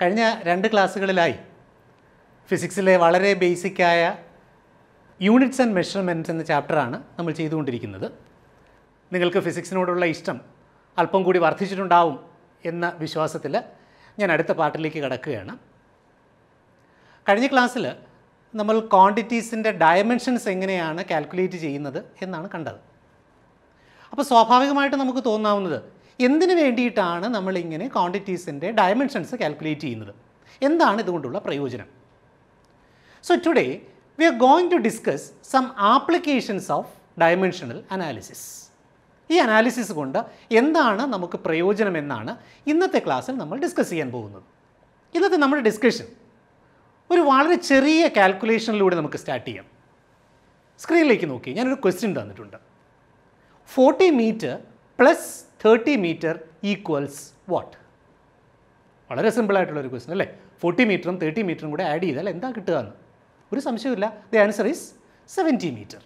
കഴിഞ്ഞ രണ്ട് ക്ലാസ്സുകളിലായി ഫിസിക്സിലെ വളരെ ബേസിക്കായ യൂണിറ്റ്സ് ആൻഡ് മെഷർമെൻറ്റ്സ് എന്ന ചാപ്റ്ററാണ് നമ്മൾ ചെയ്തുകൊണ്ടിരിക്കുന്നത് നിങ്ങൾക്ക് ഫിസിക്സിനോടുള്ള ഇഷ്ടം അല്പം കൂടി വർദ്ധിച്ചിട്ടുണ്ടാവും എന്ന വിശ്വാസത്തിൽ ഞാൻ അടുത്ത പാർട്ടിലേക്ക് കടക്കുകയാണ് കഴിഞ്ഞ ക്ലാസ്സിൽ നമ്മൾ ക്വാണ്ടിറ്റീസിൻ്റെ ഡയമെൻഷൻസ് എങ്ങനെയാണ് കാൽക്കുലേറ്റ് ചെയ്യുന്നത് എന്നാണ് കണ്ടത് അപ്പോൾ സ്വാഭാവികമായിട്ട് നമുക്ക് തോന്നാവുന്നത് എന്തിനു വേണ്ടിയിട്ടാണ് നമ്മളിങ്ങനെ ക്വാണ്ടിറ്റീസിൻ്റെ ഡയമെൻഷൻസ് കാൽക്കുലേറ്റ് ചെയ്യുന്നത് എന്താണ് ഇതുകൊണ്ടുള്ള പ്രയോജനം so today we are going to discuss some applications of dimensional analysis ഈ അനാലിസിസ് കൊണ്ട് എന്താണ് നമുക്ക് പ്രയോജനമെന്നാണ് ഇന്നത്തെ ക്ലാസ്സിൽ നമ്മൾ ഡിസ്കസ് ചെയ്യാൻ പോകുന്നത് ഇന്നത്തെ നമ്മുടെ ഡിസ്കഷൻ ഒരു വളരെ ചെറിയ കാൽക്കുലേഷനിലൂടെ നമുക്ക് സ്റ്റാർട്ട് ചെയ്യാം സ്ക്രീനിലേക്ക് നോക്കി ഞാനൊരു ക്വസ്റ്റ്യൻ തന്നിട്ടുണ്ട് forty metre plus thirty metre equals what വളരെ ഒരു ക്വസ്റ്റൻ അല്ലേ ഫോർട്ടി മീറ്ററും തേർട്ടി മീറ്ററും കൂടെ ആഡ് ചെയ്താൽ എന്താ കിട്ടുക എന്ന് ഒരു സംശയമില്ല the answer is seventy metre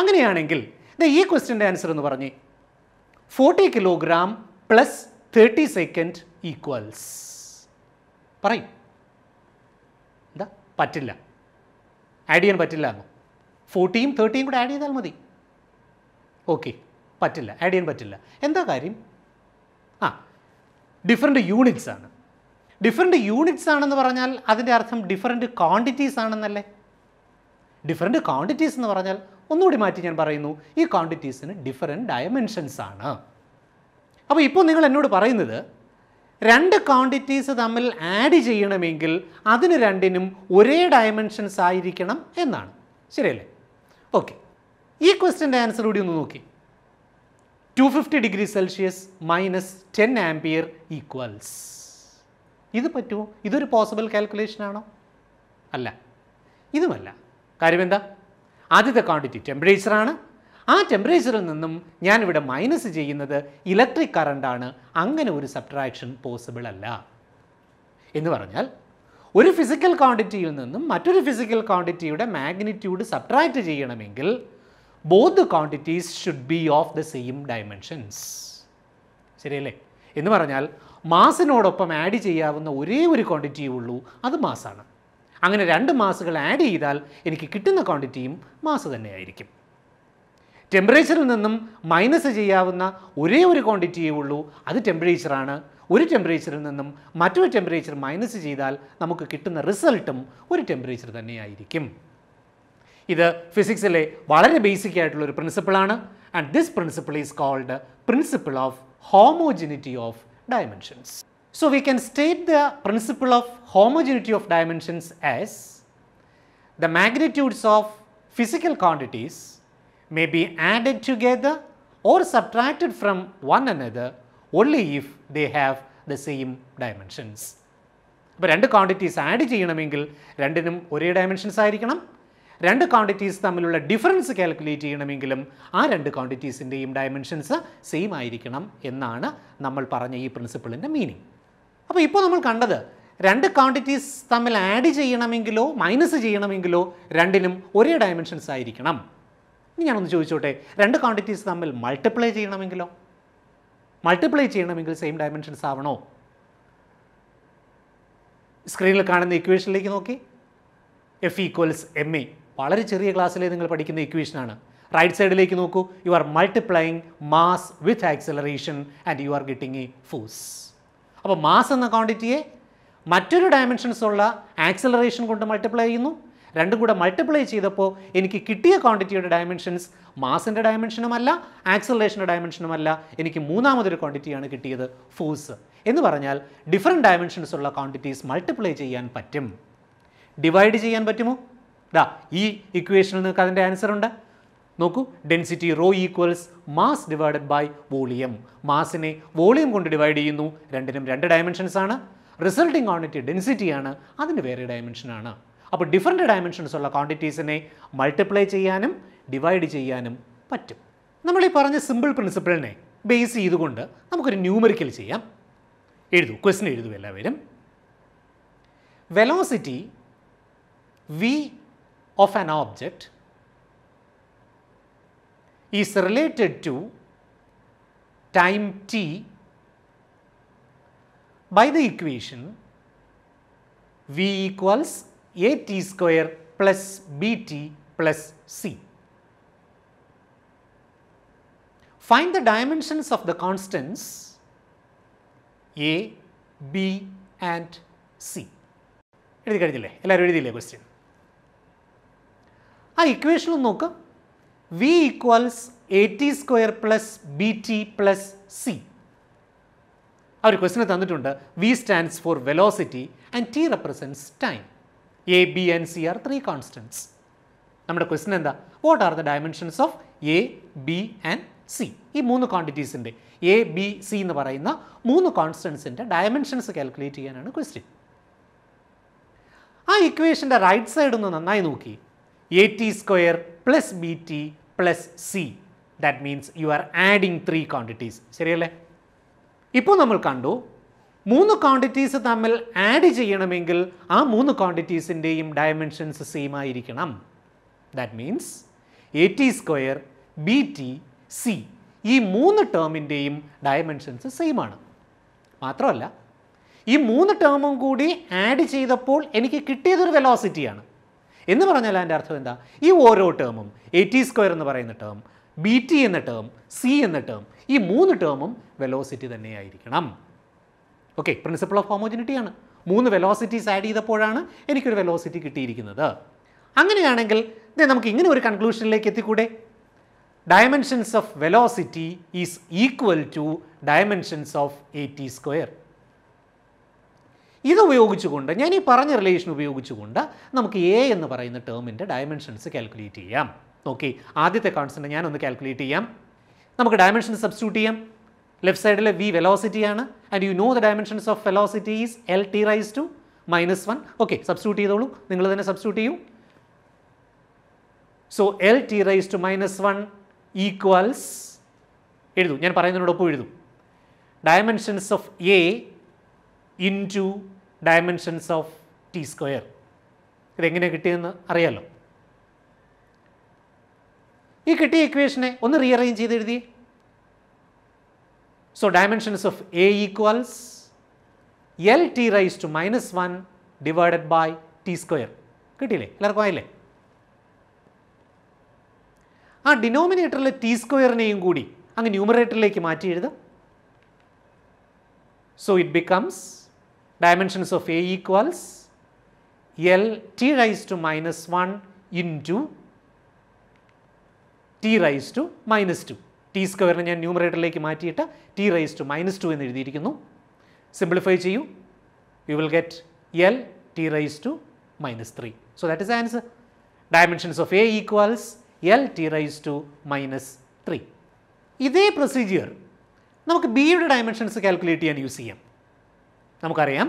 അങ്ങനെയാണെങ്കിൽ ദ ഈ ക്വസ്റ്റിൻ്റെ ആൻസർ എന്ന് പറഞ്ഞ് forty kilogram plus thirty second equals പറയും എന്താ പറ്റില്ല ആഡ് ചെയ്യാൻ പറ്റില്ല എന്നോ ഫോർട്ടിയും തേർട്ടിയും കൂടെ ആഡ് ചെയ്താൽ മതി ഓക്കെ പറ്റില്ല ആഡ് ചെയ്യാൻ പറ്റില്ല എന്താ കാര്യം ആ ഡിഫറെൻറ്റ് യൂണിറ്റ്സ് ആണ് ഡിഫറെൻറ്റ് യൂണിറ്റ്സ് ആണെന്ന് പറഞ്ഞാൽ അതിൻ്റെ അർത്ഥം ഡിഫറെൻറ്റ് ക്വാണ്ടിറ്റീസ് ആണെന്നല്ലേ ഡിഫറെൻറ്റ് ക്വാണ്ടിറ്റീസ് എന്ന് പറഞ്ഞാൽ ഒന്നുകൂടി മാറ്റി ഞാൻ പറയുന്നു ഈ ക്വാണ്ടിറ്റീസിന് ഡിഫറെൻ്റ് ഡയമെൻഷൻസ് ആണ് അപ്പോൾ ഇപ്പോൾ നിങ്ങൾ എന്നോട് പറയുന്നത് രണ്ട് ക്വാണ്ടിറ്റീസ് തമ്മിൽ ആഡ് ചെയ്യണമെങ്കിൽ അതിന് രണ്ടിനും ഒരേ ഡയമെൻഷൻസ് ആയിരിക്കണം എന്നാണ് ശരിയല്ലേ ഓക്കെ ഈ ക്വസ്റ്റ്യൻ്റെ ആൻസർ കൂടി ഒന്ന് നോക്കി two fifty degree Celsius minus ten ampere equals ഇത് പറ്റുമോ ഇതൊരു പോസിബിൾ കാൽക്കുലേഷനാണോ അല്ല ഇതുമല്ല കാര്യം എന്താ ആദ്യത്തെ ക്വാണ്ടിറ്റി ടെമ്പറേച്ചറാണ് ആ ടെമ്പറേച്ചറിൽ നിന്നും ഞാനിവിടെ മൈനസ് ചെയ്യുന്നത് ഇലക്ട്രിക് കറണ്ടാണ് അങ്ങനെ ഒരു സബ്ട്രാക്ഷൻ പോസിബിൾ അല്ല എന്ന് പറഞ്ഞാൽ ഒരു ഫിസിക്കൽ ക്വാണ്ടിറ്റിയിൽ നിന്നും മറ്റൊരു ഫിസിക്കൽ ക്വാണ്ടിറ്റിയുടെ മാഗ്നിറ്റ്യൂഡ് സബ്ട്രാക്റ്റ് ചെയ്യണമെങ്കിൽ both quantities should be of the same dimensions ശരിയല്ലേ എന്ന് പറഞ്ഞാൽ മാസിനോടൊപ്പം ആഡ് ചെയ്യാവുന്ന ഒരേ ഒരു ക്വാണ്ടിറ്റിയേ ഉള്ളൂ അത് മാസാണ് അങ്ങനെ രണ്ട് മാസുകൾ ആഡ് ചെയ്താൽ എനിക്ക് കിട്ടുന്ന ക്വാണ്ടിറ്റിയും മാസ് തന്നെയായിരിക്കും ടെമ്പറേച്ചറിൽ നിന്നും മൈനസ് ചെയ്യാവുന്ന ഒരേ ഒരു ക്വാണ്ടിറ്റിയേ ഉള്ളൂ അത് ടെമ്പറേച്ചറാണ് ഒരു ടെമ്പറേച്ചറിൽ നിന്നും മറ്റൊരു ടെമ്പറേച്ചർ മൈനസ് ചെയ്താൽ നമുക്ക് കിട്ടുന്ന റിസൾട്ടും ഒരു ടെമ്പറേച്ചർ തന്നെയായിരിക്കും ഇത് ഫിസിക്സിലെ വളരെ basic principle and this principle is called is called principle of homogeneity dimensions. So we can state the principle of homogeneity of dimensions as the magnitudes of physical quantities may be added together or subtracted from one another only if they have the same dimensions. അപ്പോൾ രണ്ട് quantities add ചെയ്യണമെങ്കിൽ രണ്ടിനും ഒരേ dimensions. ആയിരിക്കണം രണ്ട് quantities തമ്മിലുള്ള difference calculate ചെയ്യണമെങ്കിലും ആ രണ്ട് ക്വാണ്ടിറ്റീസിൻ്റെയും ഡയമെൻഷൻസ് സെയിം ആയിരിക്കണം എന്നാണ് നമ്മൾ പറഞ്ഞ ഈ പ്രിൻസിപ്പിളിൻ്റെ മീനിങ് അപ്പോൾ ഇപ്പോൾ നമ്മൾ കണ്ടത് രണ്ട് ക്വാണ്ടിറ്റീസ് തമ്മിൽ ആഡ് ചെയ്യണമെങ്കിലോ മൈനസ് ചെയ്യണമെങ്കിലോ രണ്ടിനും ഒരേ ഡയമെൻഷൻസ് ആയിരിക്കണം ഇനി ഞാനൊന്ന് ചോദിച്ചോട്ടെ രണ്ട് ക്വാണ്ടിറ്റീസ് തമ്മിൽ മൾട്ടിപ്ലൈ ചെയ്യണമെങ്കിലോ മൾട്ടിപ്ലൈ ചെയ്യണമെങ്കിൽ സെയിം ഡയമെൻഷൻസ് ആവണോ സ്ക്രീനിൽ കാണുന്ന ഇക്വേഷനിലേക്ക് നോക്കി എഫ് ഈക്വൽസ് എം എ വളരെ ചെറിയ ക്ലാസ്സിലെ നിങ്ങൾ പഠിക്കുന്ന ഇക്വേഷനാണ് റൈറ്റ് സൈഡിലേക്ക് നോക്കൂ you are multiplying mass with acceleration and you are getting a force അപ്പോൾ മാസ് എന്ന ക്വാണ്ടിറ്റിയെ മറ്റൊരു ഡയമെൻഷൻസ് ഉള്ള ആക്സലറേഷൻ കൊണ്ട് മൾട്ടിപ്ലൈ ചെയ്യുന്നു രണ്ടും കൂടെ മൾട്ടിപ്ലൈ ചെയ്തപ്പോൾ എനിക്ക് കിട്ടിയ ക്വാണ്ടിറ്റിയുടെ ഡയമെൻഷൻസ് മാസിൻ്റെ ഡയമെൻഷനുമല്ല ആക്സലറേഷൻ്റെ ഡയമെൻഷനുമല്ല എനിക്ക് മൂന്നാമതൊരു ക്വാണ്ടിറ്റിയാണ് കിട്ടിയത് ഫോഴ്സ് എന്ന് പറഞ്ഞാൽ ഡിഫറെൻറ്റ് ഡയമെൻഷൻസ് ഉള്ള ക്വാണ്ടിറ്റീസ് മൾട്ടിപ്ലൈ ചെയ്യാൻ പറ്റും ഡിവൈഡ് ചെയ്യാൻ പറ്റുമോ ഡാ ഈ ഇക്വേഷനിൽ നിങ്ങൾക്ക് അതിൻ്റെ ആൻസർ ഉണ്ട് നോക്കൂ density rho equals mass divided by volume മാസിനെ വോളിയം കൊണ്ട് ഡിവൈഡ് ചെയ്യുന്നു രണ്ടിനും രണ്ട് ഡയമെൻഷൻസ് ആണ് റിസൾട്ടിങ് ക്വാണ്ടിറ്റി ഡെൻസിറ്റിയാണ് അതിന് വേറെ ഡയമെൻഷനാണ് അപ്പോൾ ഡിഫറെൻ്റ് ഡയമെൻഷൻസ് ഉള്ള ക്വാണ്ടിറ്റീസിനെ മൾട്ടിപ്ലൈ ചെയ്യാനും ഡിവൈഡ് ചെയ്യാനും പറ്റും നമ്മൾ ഈ പറഞ്ഞ സിമ്പിൾ പ്രിൻസിപ്പിളിനെ ബേസ് ചെയ്തുകൊണ്ട് നമുക്കൊരു ന്യൂമറിക്കൽ ചെയ്യാം എഴുതൂ ക്വസ്റ്റിൻ എഴുതൂ എല്ലാവരും velocity V of an object is related to time t by the equation v equals a t square plus b t plus c. Find the dimensions of the constants a, b and c. എഴുതി ആ equation ഒന്ന് നോക്കാം V equals A T square plus B T plus C ആ ഒരു ക്വസ്റ്റിന് തന്നിട്ടുണ്ട് V stands for velocity and T represents time A B and C are three constants നമ്മുടെ question എന്താ what are the dimensions of A B and C ഈ മൂന്ന് ക്വാണ്ടിറ്റീസിൻ്റെ A B C എന്ന് പറയുന്ന മൂന്ന് കോൺസ്റ്റൻസിൻ്റെ ഡയമെൻഷൻസ് കാൽക്കുലേറ്റ് ചെയ്യാനാണ് ക്വസ്റ്റ്യൻ ആ ഇക്വേഷൻ്റെ റൈറ്റ് സൈഡ് ഒന്ന് നന്നായി നോക്കി A T square plus B T plus C that means you are adding three quantities ശരിയല്ലേ ഇപ്പോൾ നമ്മൾ കണ്ടു മൂന്ന് ക്വാണ്ടിറ്റീസ് തമ്മിൽ ആഡ് ചെയ്യണമെങ്കിൽ ആ മൂന്ന് ക്വാണ്ടിറ്റീസിൻ്റെയും ഡയമെൻഷൻസ് സെയിം ആയിരിക്കണം that means A T square B T C ഈ മൂന്ന് ടേമിൻ്റെയും ഡയമെൻഷൻസ് സെയിം ആണ് മാത്രമല്ല ഈ മൂന്ന് ടേമും കൂടി ആഡ് ചെയ്തപ്പോൾ എനിക്ക് കിട്ടിയതൊരു വെലോസിറ്റിയാണ് എന്ന് പറഞ്ഞാൽ അതിൻ്റെ അർത്ഥം എന്താ ഈ ഓരോ ടേമും എ ടി സ്ക്വയർ എന്ന് പറയുന്ന ടേം ബി ടി എന്ന ടേം സി എന്ന ടേം ഈ മൂന്ന് ടേമും വെലോസിറ്റി തന്നെയായിരിക്കണം ഓക്കെ പ്രിൻസിപ്പിൾ ഓഫ് ഹോമോജിനിറ്റിയാണ് മൂന്ന് വെലോസിറ്റീസ് ആഡ് ചെയ്തപ്പോഴാണ് എനിക്കൊരു വെലോസിറ്റി കിട്ടിയിരിക്കുന്നത് അങ്ങനെയാണെങ്കിൽ നമുക്ക് ഇങ്ങനെ ഒരു കൺക്ലൂഷനിലേക്ക് എത്തിക്കൂടെ dimensions of velocity is equal to dimensions of A T square ഇത് ഉപയോഗിച്ചുകൊണ്ട് ഞാൻ ഈ പറഞ്ഞ റിലേഷൻ ഉപയോഗിച്ചുകൊണ്ട് നമുക്ക് എ എന്ന് പറയുന്ന ടേമിൻ്റെ ഡയമെൻഷൻസ് കാൽക്കുലേറ്റ് ചെയ്യാം ഓക്കെ ആദ്യത്തെ കോൺസ്റ്റൻറ്റ് ഞാനൊന്ന് കാൽക്കുലേറ്റ് ചെയ്യാം നമുക്ക് ഡയമെൻഷൻ സബ്സ്റ്റിറ്റ്യൂട്ട് ചെയ്യാം ലെഫ്റ്റ് സൈഡിലെ വി വെലോസിറ്റിയാണ് and you know the dimensions of velocity is L T raise to minus one okay substitute ചെയ്തോളൂ നിങ്ങൾ തന്നെ സബ്സ്റ്റിറ്റ്യൂട്ട് ചെയ്യൂ so L T raise to minus one equals എഴുതും ഞാൻ പറയുന്നതിനോടൊപ്പം എഴുതും dimensions of A into dimensions of T square ഇതെങ്ങനെ കിട്ടിയെന്ന് അറിയാലോ ഈ കിട്ടിയ ഇക്വേഷനെ ഒന്ന് റീഅറേഞ്ച് ചെയ്ത് എഴുതി so dimensions of A equals L T raise to minus one divided by T square കിട്ടിയില്ലേ എല്ലാവർക്കും ആയില്ലേ ആ ഡിനോമിനേറ്ററിലെ ടി സ്ക്വയറിനെയും കൂടി അങ്ങ് ന്യൂമറേറ്ററിലേക്ക് മാറ്റി എഴുതാം so it becomes dimensions of A equals L t raised to minus 1 into t raised to minus 2. T സ്ക്വയറിനെ ഞാൻ ന്യൂമറേറ്ററിലേക്ക് മാറ്റിയിട്ട് T raise to minus two എന്ന് എഴുതിയിരിക്കുന്നു സിംപ്ലിഫൈ ചെയ്യൂ you will get L T raise to minus three so that is answer dimensions of A equals L T raise to minus three ഇതേ procedure നമുക്ക് ബിയുടെ ഡയമെൻഷൻസ് കാൽക്കുലേറ്റ് ചെയ്യാൻ use ചെയ്യാം നമുക്കറിയാം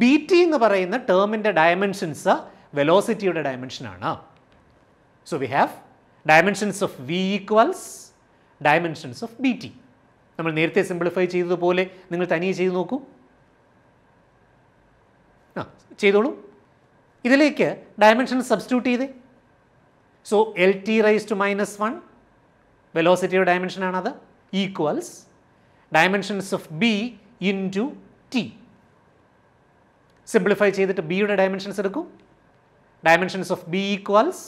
B T എന്ന് പറയുന്ന ടേമിൻ്റെ ഡയമെൻഷൻസ് വെലോസിറ്റിയുടെ ഡയമെൻഷനാണ് so we have dimensions of V equals dimensions of B T നമ്മൾ നേരത്തെ സിംപ്ലിഫൈ ചെയ്തതുപോലെ നിങ്ങൾ തനിയെ ചെയ്ത് നോക്കൂ ആ ചെയ്തോളൂ ഇതിലേക്ക് ഡയമെൻഷൻ സബ്സ്റ്റിറ്റ്യൂട്ട് ചെയ്തേ so L T raise to minus one വെലോസിറ്റിയുടെ ഡയമെൻഷനാണത് equals dimensions of B into T simplify ചെയ്തിട്ട് ബിയുടെ ഡയമെൻഷൻസ് എടുക്കും dimensions of B equals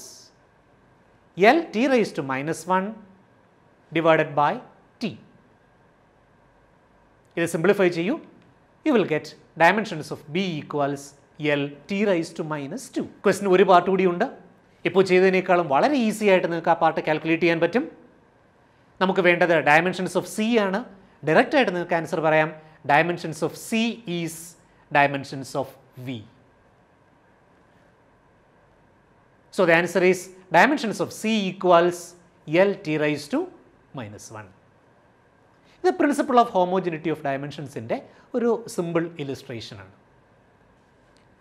L T raise to minus one divided by T ഇത് simplify ചെയ്യൂ you will get dimensions of B equals L T raise to minus two ക്വസ്റ്റിന് ഒരു part കൂടിയുണ്ട് ഇപ്പോൾ ചെയ്തതിനേക്കാളും വളരെ ഈസി ആയിട്ട് നിങ്ങൾക്ക് ആ പാർട്ട് കാൽക്കുലേറ്റ് ചെയ്യാൻ പറ്റും നമുക്ക് വേണ്ടത് ഡയമെൻഷൻസ് ഓഫ് സി ആണ് ഡയറക്റ്റായിട്ട് നിങ്ങൾക്ക് ആൻസർ പറയാം dimensions of C is dimensions of V. So, the answer is dimensions of C equals L t raised to minus 1. ഇത് പ്രിൻസിപ്പിൾ ഓഫ് ഹോമോജിനിറ്റി ഓഫ് ഡയമെൻഷൻസിൻ്റെ ഒരു സിമ്പിൾ ഇലിസ്ട്രേഷനാണ്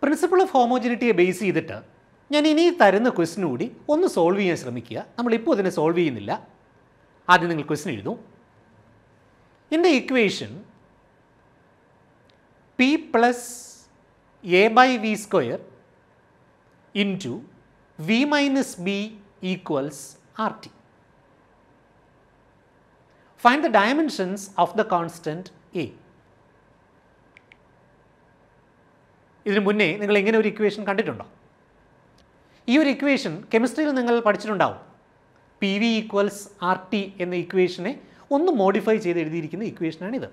പ്രിൻസിപ്പിൾ ഓഫ് ഹോമോജിനിറ്റിയെ base ചെയ്തിട്ട് ഞാൻ ഇനി തരുന്ന ക്വസ്റ്റിന് കൂടി ഒന്ന് സോൾവ് ചെയ്യാൻ ശ്രമിക്കുക നമ്മളിപ്പോൾ ഇതിനെ സോൾവ് ചെയ്യുന്നില്ല ആദ്യം നിങ്ങൾ ക്വസ്റ്റിൻ എഴുതും in the equation p plus a by v square V v B b R RT. Find the dimensions of the constant A. ഇതിനു മുന്നേ നിങ്ങൾ ഇങ്ങനെ ഒരു ഇക്വേഷൻ കണ്ടിട്ടുണ്ടോ ഈ ഒരു ഇക്വേഷൻ കെമിസ്ട്രിയിൽ നിങ്ങൾ പഠിച്ചിട്ടുണ്ടാവും P V equals R T എന്ന ഇക്വേഷനെ ഒന്ന് മോഡിഫൈ ചെയ്ത് എഴുതിയിരിക്കുന്ന ഇക്വേഷനാണിത്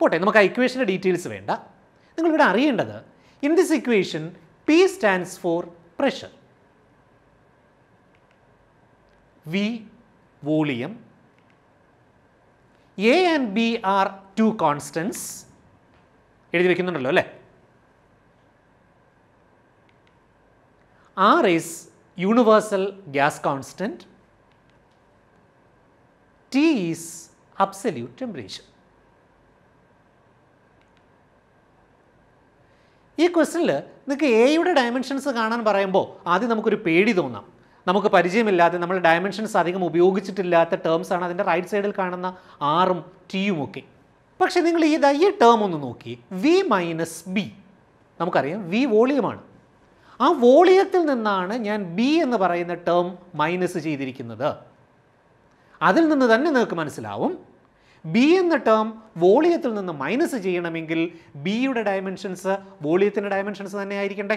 പോട്ടെ നമുക്ക് ആ ഇക്വേഷൻ്റെ ഡീറ്റെയിൽസ് വേണ്ട നിങ്ങളിവിടെ അറിയേണ്ടത് in this equation P stands for pressure V volume A and B are two constants എഴുതി വയ്ക്കുന്നുണ്ടല്ലോ അല്ലേ R is universal gas constant T is absolute temperature ഈ ക്വസ്റ്റിനിൽ നിങ്ങൾക്ക് എയുടെ ഡയമെൻഷൻസ് കാണാൻ പറയുമ്പോൾ ആദ്യം നമുക്കൊരു പേടി തോന്നാം നമുക്ക് പരിചയമില്ലാതെ നമ്മൾ ഡയമെൻഷൻസ് അധികം ഉപയോഗിച്ചിട്ടില്ലാത്ത ടേംസ് ആണ് അതിൻ്റെ റൈറ്റ് സൈഡിൽ കാണുന്ന ആറും ടിയും ഒക്കെ പക്ഷേ നിങ്ങൾ ഈ ഈ ടേം ഒന്ന് നോക്കി വി മൈനസ് ബി നമുക്കറിയാം വി വോളിയമാണ് ആ വോളിയത്തിൽ നിന്നാണ് ഞാൻ ബി എന്ന് പറയുന്ന ടേം മൈനസ് ചെയ്തിരിക്കുന്നത് അതിൽ നിന്ന് തന്നെ നിങ്ങൾക്ക് മനസ്സിലാവും ബി എന്ന ടേം വോളിയത്തിൽ നിന്ന് മൈനസ് ചെയ്യണമെങ്കിൽ ബിയുടെ ഡയമെൻഷൻസ് വോളിയത്തിൻ്റെ ഡയമെൻഷൻസ് തന്നെ ആയിരിക്കണ്ടേ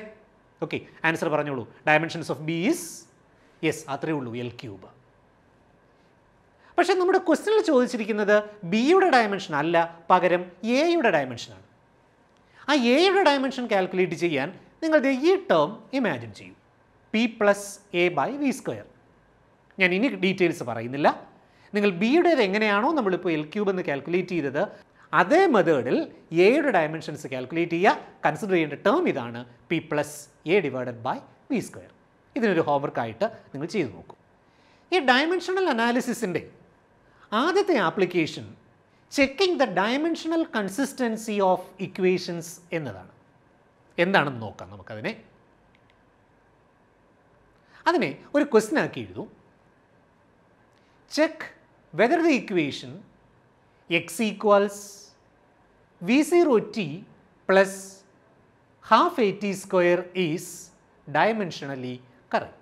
ഓക്കെ ആൻസർ പറഞ്ഞോളൂ dimensions of B is yes അത്രേ ഉള്ളൂ എൽ ക്യൂബ് പക്ഷേ നമ്മുടെ ക്വസ്റ്റനിൽ ചോദിച്ചിരിക്കുന്നത് ബിയുടെ ഡയമെൻഷൻ അല്ല പകരം എയുടെ ഡയമെൻഷനാണ് ആ എയുടെ ഡയമെൻഷൻ കാൽക്കുലേറ്റ് ചെയ്യാൻ നിങ്ങൾ ഈ ടേം ഇമാജിൻ ചെയ്യൂ P plus A by V square ഞാൻ ഇനി ഡീറ്റെയിൽസ് പറയുന്നില്ല നിങ്ങൾ ബിയുടേത് എങ്ങനെയാണോ നമ്മളിപ്പോൾ എൽ ക്യൂബ് എന്ന് കാൽക്കുലേറ്റ് ചെയ്തത് അതേ മെത്തേഡിൽ എയുടെ ഡയമെൻഷൻസ് കാൽക്കുലേറ്റ് ചെയ്യുക കൺസിഡർ ചെയ്യേണ്ട ടേം ഇതാണ് P plus A divided by B square ഇതിനൊരു ഹോംവർക്കായിട്ട് നിങ്ങൾ ചെയ്തു നോക്കൂ ഈ ഡയമെൻഷണൽ അനാലിസിസിൻ്റെ ആദ്യത്തെ application checking the dimensional consistency of equations എന്നതാണ് എന്താണെന്ന് നോക്കാം നമുക്കതിനെ അതിനെ ഒരു ക്വസ്റ്റ്യൻ ആക്കി എഴുതും check whether the equation x equals V0t plus half at square is dimensionally correct.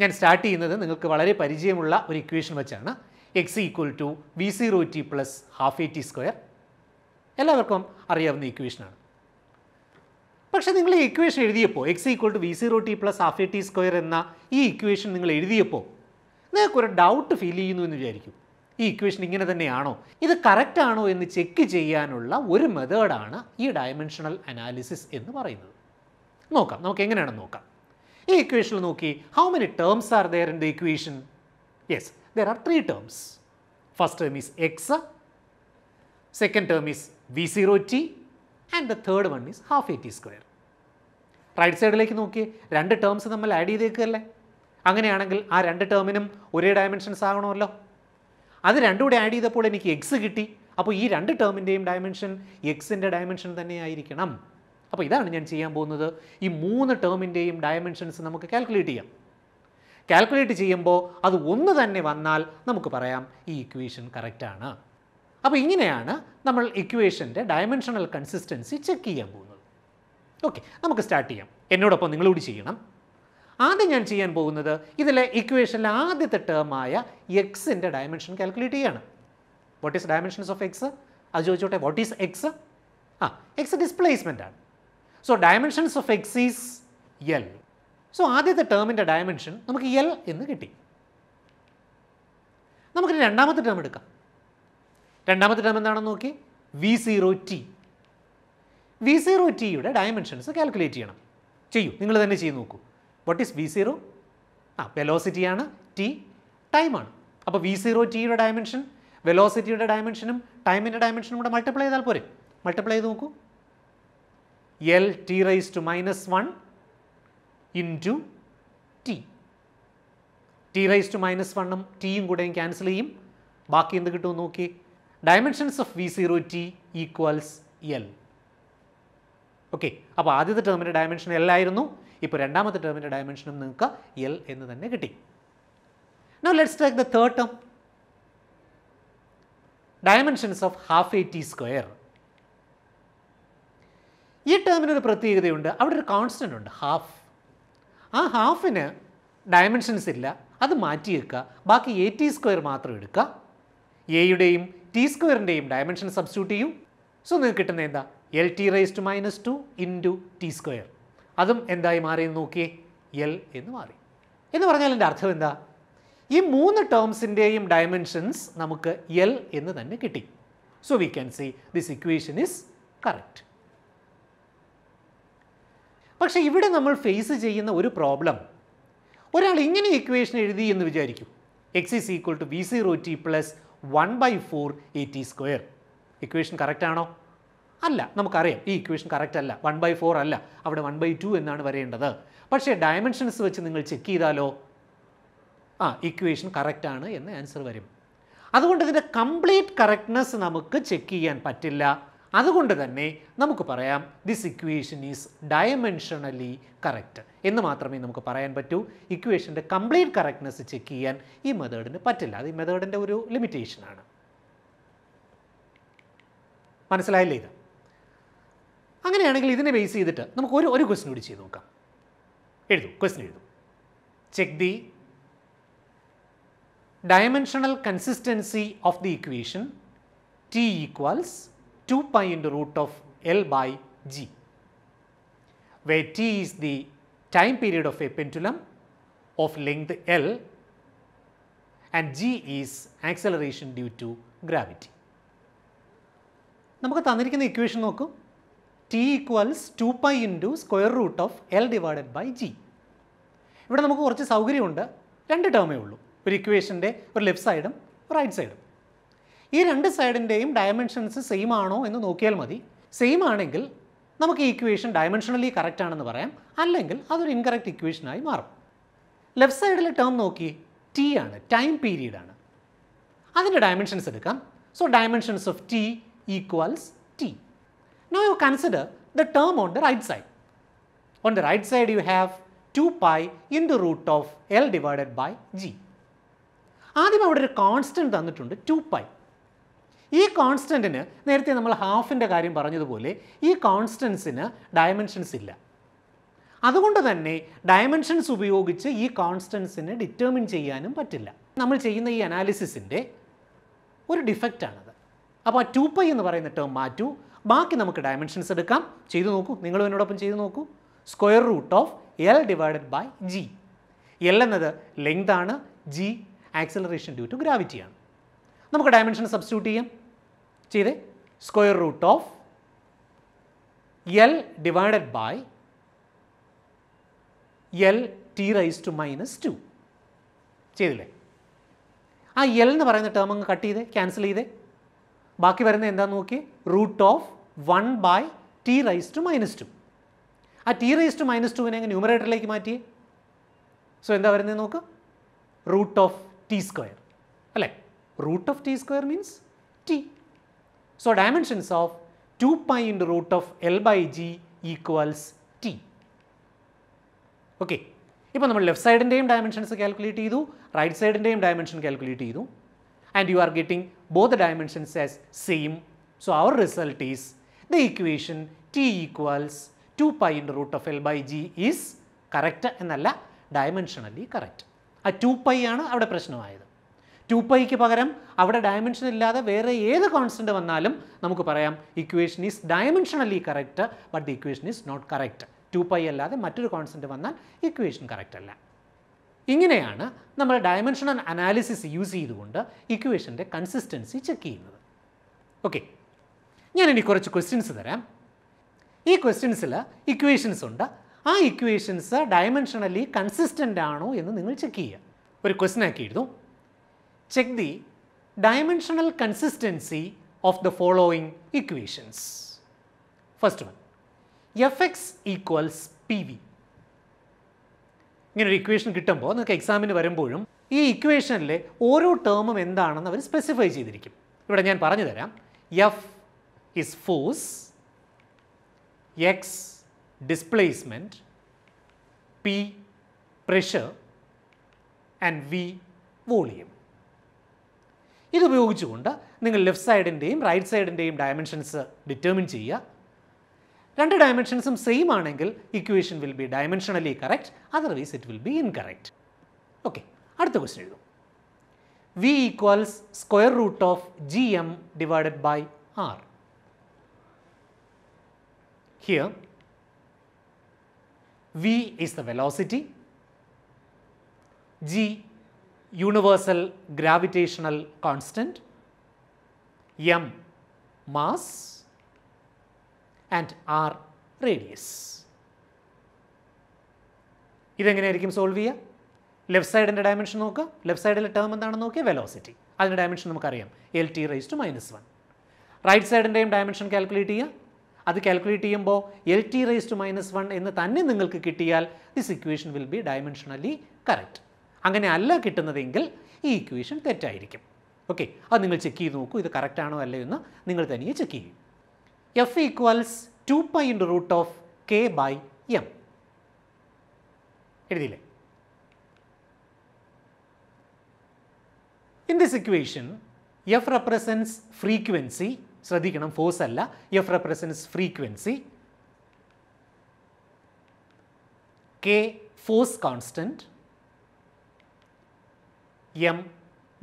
ഞാൻ സ്റ്റാർട്ട് ചെയ്യുന്നത് നിങ്ങൾക്ക് വളരെ പരിചയമുള്ള ഒരു ഇക്വേഷൻ വെച്ചാണ് X equal to V zero T plus half A T square എല്ലാവർക്കും അറിയാവുന്ന ഇക്വേഷനാണ് പക്ഷേ നിങ്ങൾ ഈ ഇക്വേഷൻ എഴുതിയപ്പോൾ X equal to V zero T plus half A T square എന്ന ഈ ഇക്വേഷൻ നിങ്ങൾ എഴുതിയപ്പോൾ നിങ്ങൾക്കൊരു ഡൗട്ട് ഫീൽ ചെയ്യുന്നു എന്ന് വിചാരിക്കും ഈ ഇക്വേഷൻ ഇങ്ങനെ തന്നെയാണോ ഇത് കറക്റ്റ് ആണോ എന്ന് ചെക്ക് ചെയ്യാനുള്ള ഒരു മെത്തേഡാണ് ഈ ഡയമെൻഷണൽ അനാലിസിസ് എന്ന് പറയുന്നത് നോക്കാം നമുക്ക് എങ്ങനെയാണെന്ന് നോക്കാം ഈ ഇക്വേഷനിൽ നോക്കി how many terms are there in the equation yes there are three terms first term is X second term is V zero T and the third one is half A T square right സൈഡിലേക്ക് നോക്കി രണ്ട് terms നമ്മൾ add ചെയ്തേക്കല്ലേ അങ്ങനെയാണെങ്കിൽ ആ രണ്ട് ടേമിനും ഒരേ dimensions ആകണമല്ലോ അത് രണ്ടും കൂടെ ആഡ് ചെയ്തപ്പോൾ എനിക്ക് എക്സ് കിട്ടി അപ്പോൾ ഈ രണ്ട് ടേമിൻ്റെയും ഡയമെൻഷൻ എക്സിൻ്റെ ഡയമെൻഷൻ തന്നെയായിരിക്കണം അപ്പോൾ ഇതാണ് ഞാൻ ചെയ്യാൻ പോകുന്നത് ഈ മൂന്ന് ടേമിൻ്റെയും ഡയമെൻഷൻസ് നമുക്ക് കാൽക്കുലേറ്റ് ചെയ്യാം കാൽക്കുലേറ്റ് ചെയ്യുമ്പോൾ അത് ഒന്ന് തന്നെ വന്നാൽ നമുക്ക് പറയാം ഈ ഇക്വേഷൻ കറക്റ്റാണ് അപ്പോൾ ഇങ്ങനെയാണ് നമ്മൾ ഇക്വേഷൻ്റെ ഡയമെൻഷണൽ കൺസിസ്റ്റൻസി ചെക്ക് ചെയ്യാൻ പോകുന്നത് ഓക്കെ നമുക്ക് സ്റ്റാർട്ട് ചെയ്യാം എന്നോടൊപ്പം നിങ്ങളോട് ചെയ്യണം ആദ്യം ഞാൻ ചെയ്യാൻ പോകുന്നത് ഇതിലെ ഇക്വേഷനിലെ ആദ്യത്തെ ടേമായ എക്സിൻ്റെ ഡയമെൻഷൻ കാൽക്കുലേറ്റ് ചെയ്യുകയാണ് what is dimensions of X അത് ചോദിച്ചോട്ടെ വാട്ട് ഈസ് എക്സ് ആ എക്സ് ഡിസ്പ്ലേസ്മെൻ്റ് ആണ് so dimensions of X is L so ആദ്യത്തെ ടേമിൻ്റെ ഡയമെൻഷൻ നമുക്ക് എൽ എന്ന് കിട്ടി നമുക്ക് രണ്ടാമത്തെ ടേം എടുക്കാം രണ്ടാമത്തെ ടേം എന്താണെന്ന് നോക്കി V zero T V zero ടിയുടെ ഡയമെൻഷൻസ് കാൽക്കുലേറ്റ് ചെയ്യണം ചെയ്യൂ നിങ്ങൾ തന്നെ ചെയ്ത് നോക്കൂ വട്ട് ഈസ് വി സീറോ ആ വെലോസിറ്റിയാണ് ടി ടൈമാണ് അപ്പോൾ വി സീറോ ടിയുടെ ഡയമെൻഷൻ വെലോസിറ്റിയുടെ ഡയമെൻഷനും ടൈമിൻ്റെ ഡയമെൻഷനും കൂടെ മൾട്ടിപ്ലൈ ചെയ്താൽ പോരെ മൾട്ടിപ്ലൈ ചെയ്ത് നോക്കൂ L T raise to minus one into T T raise to minus വണ്ണും ടിയും കൂടെ ക്യാൻസൽ ചെയ്യും ബാക്കി എന്ത് കിട്ടുമെന്ന് നോക്കി dimensions of V zero T equals L okay അപ്പോൾ ആദ്യത്തെ ടേമിൻ്റെ ഡയമെൻഷൻ എൽ ആയിരുന്നു ഇപ്പോൾ രണ്ടാമത്തെ ടേമിൻ്റെ ഡയമെൻഷനും നിങ്ങൾക്ക് എൽ എന്ന് തന്നെ കിട്ടി now let's take the third term dimensions of half A T square ഈ ടേമിനൊരു പ്രത്യേകതയുണ്ട് അവിടെ ഒരു കോൺസ്റ്റൻ്റ് ഉണ്ട് ഹാഫ് ആ ഹാഫിന് ഡയമെൻഷൻസ് ഇല്ല അത് മാറ്റി വെക്കുക ബാക്കി എ ടി സ്ക്വയർ മാത്രം എടുക്കുക എയുടെയും ടി സ്ക്വയറിൻ്റെയും ഡയമെൻഷൻ സബ്സ്റ്റിറ്റ്യൂട്ട് ചെയ്യും സോ നിങ്ങൾക്ക് കിട്ടുന്ന എന്താ L T raise to minus two into T square അതും എന്തായി മാറി എന്ന് നോക്കിയേ എൽ എന്ന് മാറി എന്ന് പറഞ്ഞാൽ എൻ്റെ അർത്ഥം എന്താ ഈ മൂന്ന് ടേംസിൻ്റെയും ഡയമെൻഷൻസ് നമുക്ക് എൽ എന്ന് തന്നെ കിട്ടി so we can see this equation is correct പക്ഷേ ഇവിടെ നമ്മൾ ഫേസ് ചെയ്യുന്ന ഒരു പ്രോബ്ലം ഒരാൾ ഇങ്ങനെ ഇക്വേഷൻ എഴുതി എന്ന് വിചാരിക്കും X is equal to V zero T plus one by four A T square equation കറക്റ്റാണോ അല്ല നമുക്കറിയാം ഈ ഇക്വേഷൻ കറക്റ്റ് അല്ല വൺ ബൈ ഫോർ അല്ല അവിടെ വൺ ബൈ ടു എന്നാണ് വരേണ്ടത് പക്ഷേ ഡയമെൻഷൻസ് വെച്ച് നിങ്ങൾ ചെക്ക് ചെയ്താലോ ആ ഇക്വേഷൻ കറക്റ്റാണ് എന്ന് ആൻസർ വരും അതുകൊണ്ട് ഇതിൻ്റെ കംപ്ലീറ്റ് കറക്റ്റ്നെസ് നമുക്ക് ചെക്ക് ചെയ്യാൻ പറ്റില്ല അതുകൊണ്ട് തന്നെ നമുക്ക് പറയാം this equation is dimensionally correct എന്ന് മാത്രമേ നമുക്ക് പറയാൻ പറ്റൂ ഇക്വേഷൻ്റെ കംപ്ലീറ്റ് കറക്റ്റ്നെസ് ചെക്ക് ചെയ്യാൻ ഈ മെത്തേഡിന് പറ്റില്ല അത് ഈ മെത്തേഡിൻ്റെ ഒരു ലിമിറ്റേഷനാണ് മനസ്സിലായില്ലേ ഇത് അങ്ങനെയാണെങ്കിൽ ഇതിനെ ബേസ് ചെയ്തിട്ട് നമുക്ക് ഒരു ഒരു ക്വസ്റ്റ്യൻ കൂടി ചെയ്ത് നോക്കാം എഴുതു ക്വസ്റ്റ്യൻ എഴുതു check the dimensional consistency of the equation T equals two pi into root of L by G where T is the time period of a pendulum of length L and G is acceleration due to gravity നമുക്ക് തന്നിരിക്കുന്ന equation നോക്കൂ T equals two pi into square root of L divided by G ഇവിടെ നമുക്ക് കുറച്ച് സൗകര്യമുണ്ട് രണ്ട് ടേമേ ഉള്ളൂ ഒരു ഇക്വേഷൻ്റെ ഒരു ലെഫ്റ്റ് സൈഡും റൈറ്റ് സൈഡും ഈ രണ്ട് സൈഡിൻ്റെയും ഡയമെൻഷൻസ് സെയിം ആണോ എന്ന് നോക്കിയാൽ മതി സെയിം ആണെങ്കിൽ നമുക്ക് ഈ ഇക്വേഷൻ ഡയമെൻഷണലി കറക്റ്റ് ആണെന്ന് പറയാം അല്ലെങ്കിൽ അതൊരു ഇൻകറക്റ്റ് ഇക്വേഷനായി മാറും ലെഫ്റ്റ് സൈഡിലെ ടേം നോക്കി ടി ആണ് ടൈം പീരീഡ് ആണ് അതിൻ്റെ ഡയമെൻഷൻസ് എടുക്കാം so dimensions of T equals T Now you consider the term on the right side. On the right side you have 2 pi into root of L divided by G. ആദ്യം അവിടെ ഒരു constant തന്നിട്ടുണ്ട് to pi ഈ കോൺസ്റ്റൻറ്റിന് നേരത്തെ നമ്മൾ ഹാഫിൻ്റെ കാര്യം പറഞ്ഞതുപോലെ ഈ കോൺസ്റ്റൻസിന് ഡയമെൻഷൻസ് ഇല്ല അതുകൊണ്ട് തന്നെ ഡയമെൻഷൻസ് ഉപയോഗിച്ച് ഈ കോൺസ്റ്റൻസിനെ ഡിറ്റർമിൻ ചെയ്യാനും പറ്റില്ല നമ്മൾ ചെയ്യുന്ന ഈ അനാലിസിസിൻ്റെ ഒരു ഡിഫക്റ്റാണത് അപ്പോൾ ആ ടു പൈ എന്ന് പറയുന്ന ടേം മാറ്റൂ ബാക്കി നമുക്ക് ഡയമെൻഷൻസ് എടുക്കാം ചെയ്തു നോക്കൂ നിങ്ങൾ എന്നോടൊപ്പം ചെയ്തു നോക്കൂ square root of L divided by G L എന്നത് ലെങ്ത് ആണ് G acceleration due to gravity ആണ് നമുക്ക് ഡയമെൻഷൻ സബ്സ്റ്റിറ്റ്യൂട്ട് ചെയ്യാം ചെയ്തേ square root of L divided by L T raise to minus two ചെയ്തില്ലേ ആ എൽ എന്ന് പറയുന്ന ടേം അങ്ങ് കട്ട് ചെയ്തേ ക്യാൻസൽ ചെയ്തേ ബാക്കി വരുന്ന എന്താണെന്ന് നോക്കി root of one by T raise to minus two ആ ടി റൈസ് ടു മൈനസ് ടുവിനെ അങ്ങ് ന്യൂമറേറ്ററിലേക്ക് മാറ്റി സോ എന്താ വരുന്നത് നോക്ക് റൂട്ട് ഓഫ് ടി സ്ക്വയർ അല്ലേ root of T square means T so dimensions of two pi in root of L by G equals T okay ഇപ്പോൾ നമ്മൾ ലെഫ്റ്റ് സൈഡിൻ്റെയും ഡയമെൻഷൻസ് കാൽക്കുലേറ്റ് ചെയ്തു റൈറ്റ് സൈഡിൻ്റെയും ഡയമെൻഷൻ കാൽക്കുലേറ്റ് ചെയ്തു and you are getting both dimensions as same so our result is the equation t equals 2 pi into root of L by G is correct എന്നല്ല dimensionally correct ആ two pi ആണ് അവിടെ പ്രശ്നമായത് to പൈക്ക് പകരം അവിടെ dimension ഇല്ലാതെ വേറെ ഏത് constant വന്നാലും നമുക്ക് പറയാം equation is dimensionally correct but the equation is not correct two pi അല്ലാതെ മറ്റൊരു കോൺസ്റ്റൻറ്റ് വന്നാൽ ഇക്വേഷൻ കറക്റ്റ് അല്ല ഇങ്ങനെയാണ് നമ്മൾ ഡയമെൻഷണൽ അനാലിസിസ് യൂസ് ചെയ്തുകൊണ്ട് ഇക്വേഷൻ്റെ കൺസിസ്റ്റൻസി ചെക്ക് ചെയ്യുന്നത് ഓക്കെ ഞാനിനി കുറച്ച് ക്വസ്റ്റ്യൻസ് തരാം ഈ ക്വസ്റ്റ്യൻസിൽ ഇക്വേഷൻസ് ഉണ്ട് ആ ഇക്വേഷൻസ് ഡയമെൻഷണലി കൺസിസ്റ്റൻ്റ് ആണോ എന്ന് നിങ്ങൾ ചെക്ക് ചെയ്യുക ഒരു ക്വസ്റ്റ്യൻ ആക്കി എഴുതും check the dimensional consistency of the following equations first one F X equals P V ഇങ്ങനൊരു ഇക്വേഷൻ കിട്ടുമ്പോൾ നിങ്ങൾക്ക് എക്സാമിന് വരുമ്പോഴും ഈ ഇക്വേഷനിലെ ഓരോ ടേമും എന്താണെന്ന് അവർ സ്പെസിഫൈ ചെയ്തിരിക്കും ഇവിടെ ഞാൻ പറഞ്ഞു തരാം F is force, x displacement, p pressure and v volume. ഇത് ഉപയോഗിച്ചുകൊണ്ട് നിങ്ങൾ ലെഫ്റ്റ് സൈഡിൻ്റെയും റൈറ്റ് സൈഡിൻ്റെയും ഡയമെൻഷൻസ് ഡിറ്റർമിൻ ചെയ്യുക രണ്ട് ഡയമെൻഷൻസും സെയിം ആണെങ്കിൽ equation will be dimensionally correct otherwise it will be incorrect okay അടുത്ത ക്വസ്റ്റൻ എഴുതും v equals square root of G M divided by r Here, v is the velocity, g universal gravitational constant, m mass and r radius. ഇതെങ്ങനെയായിരിക്കും solve ചെയ്യുക left സൈഡിൻ്റെ dimension നോക്കുക left സൈഡിലെ term എന്താണെന്ന് നോക്കിയാൽ velocity അതിൻ്റെ dimension നമുക്കറിയാം L T raise to minus one right സൈഡിൻ്റെയും ഡയമെൻഷൻ കാൽക്കുലേറ്റ് ചെയ്യുക അത് കാൽക്കുലേറ്റ് ചെയ്യുമ്പോൾ L T raise to minus one എന്ന് തന്നെ നിങ്ങൾക്ക് കിട്ടിയാൽ this equation will be dimensionally correct അങ്ങനെ അല്ല കിട്ടുന്നതെങ്കിൽ ഈ ഇക്വേഷൻ തെറ്റായിരിക്കും ഓക്കെ അത് നിങ്ങൾ ചെക്ക് ചെയ്ത് നോക്കൂ ഇത് കറക്റ്റ് ആണോ അല്ലയോ എന്ന് നിങ്ങൾ തനിയെ ചെക്ക് ചെയ്യും f equals two pi in root of k by m എഴുതിയില്ലേ in this equation f represents frequency ശ്രദ്ധിക്കണം ഫോഴ്സ് അല്ല f represents frequency k force constant m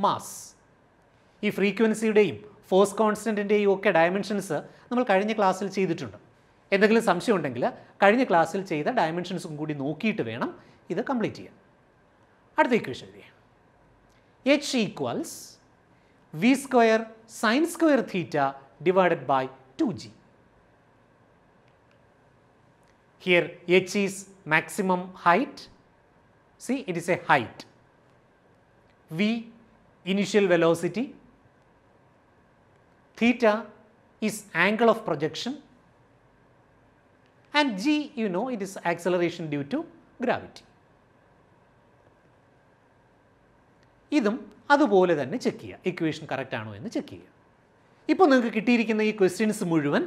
mass ഈ ഫ്രീക്വൻസിയുടെയും ഫോഴ്സ് കോൺസ്റ്റൻറ്റിൻ്റെയും ഒക്കെ ഡയമെൻഷൻസ് നമ്മൾ കഴിഞ്ഞ ക്ലാസ്സിൽ ചെയ്തിട്ടുണ്ട് എന്തെങ്കിലും സംശയം ഉണ്ടെങ്കിൽ കഴിഞ്ഞ ക്ലാസ്സിൽ ചെയ്ത ഡയമെൻഷൻസും കൂടി നോക്കിയിട്ട് വേണം ഇത് കംപ്ലീറ്റ് ചെയ്യാൻ അടുത്ത ഇക്വേഷൻ എഴുതിയേ h equals v square sine square theta divided by 2g. Here h is maximum height, see it is a height, v initial velocity, theta is angle of projection and g you know it is acceleration due to gravity. ഇതും അതുപോലെ തന്നെ check ചെയ്യുക equation correct ആണോ എന്ന് check ഇപ്പോൾ നിങ്ങൾക്ക് കിട്ടിയിരിക്കുന്ന ഈ ക്വസ്റ്റ്യൻസ് മുഴുവൻ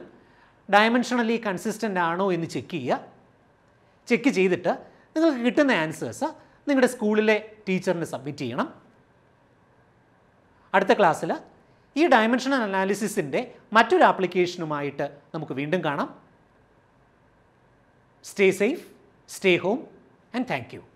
ഡയമെൻഷണലി കൺസിസ്റ്റൻ്റ് ആണോ എന്ന് ചെക്ക് ചെയ്യുക ചെക്ക് ചെയ്തിട്ട് നിങ്ങൾക്ക് കിട്ടുന്ന ആൻസേഴ്സ് നിങ്ങളുടെ സ്കൂളിലെ ടീച്ചറിന് സബ്മിറ്റ് ചെയ്യണം അടുത്ത ക്ലാസ്സിൽ ഈ ഡയമെൻഷണൽ അനാലിസിസിൻ്റെ മറ്റൊരു ആപ്ലിക്കേഷനുമായിട്ട് നമുക്ക് വീണ്ടും കാണാം stay safe stay home and thank U